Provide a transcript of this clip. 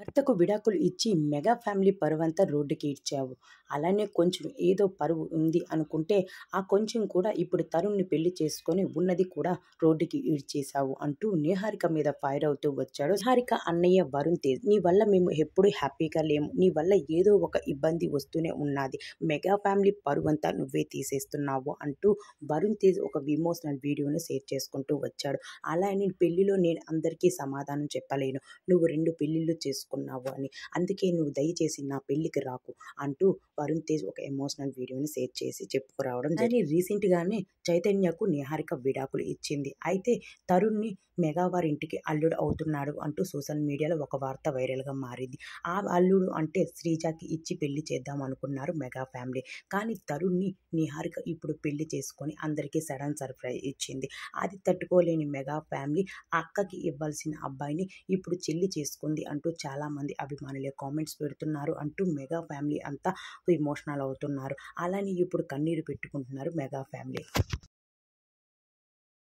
భర్తకు విడాకులు ఇచ్చి మెగా ఫ్యామిలీ పరువంతా రోడ్డుకి ఇడ్చావు అలానే కొంచెం ఏదో పరువు ఉంది అనుకుంటే ఆ కొంచెం కూడా ఇప్పుడు తరుణ్ని పెళ్లి చేసుకొని ఉన్నది కూడా రోడ్డుకి ఈడ్చేశావు అంటూ నిహారిక మీద ఫైర్ అవుతూ వచ్చాడు నిహారిక అన్నయ్య వరుణ్ తేజ్ నీ వల్ల మేము ఎప్పుడూ హ్యాపీగా లేము నీ వల్ల ఏదో ఒక ఇబ్బంది వస్తూనే ఉన్నది మెగా ఫ్యామిలీ పరువంతా నువ్వే తీసేస్తున్నావు అంటూ వరుణ్ తేజ్ ఒక విమోషనల్ వీడియోను షేర్ చేసుకుంటూ వచ్చాడు అలానే పెళ్లిలో నేను అందరికీ సమాధానం చెప్పలేను నువ్వు రెండు పెళ్లిళ్ళు చేసుకు చేసుకున్నావు అని అందుకే నువ్వు దయచేసి నా పెళ్ళికి రాకు అంటూ వరుణ్ తేజ్ ఒక ఎమోషనల్ వీడియోని షేర్ చేసి చెప్పుకురావడం జరిగింది రీసెంట్గానే చైతన్యకు నిహారిక విడాకులు ఇచ్చింది అయితే తరుణ్ని మెగావారి ఇంటికి అల్లుడు అవుతున్నాడు అంటూ సోషల్ మీడియాలో ఒక వార్త వైరల్గా మారింది ఆ అల్లుడు అంటే శ్రీజాకి ఇచ్చి పెళ్లి చేద్దాం అనుకున్నారు మెగా ఫ్యామిలీ కానీ తరుణ్ని నిహారిక ఇప్పుడు పెళ్లి చేసుకొని అందరికీ సడన్ సర్ప్రైజ్ ఇచ్చింది అది తట్టుకోలేని మెగా ఫ్యామిలీ అక్కకి ఇవ్వాల్సిన అబ్బాయిని ఇప్పుడు చెల్లి చేసుకుంది అంటూ చాలా చాలామంది అభిమానులే కామెంట్స్ పెడుతున్నారు అంటూ మెగా ఫ్యామిలీ అంతా ఇమోషనల్ అవుతున్నారు అలానే ఇప్పుడు కన్నీరు పెట్టుకుంటున్నారు మెగా ఫ్యామిలీ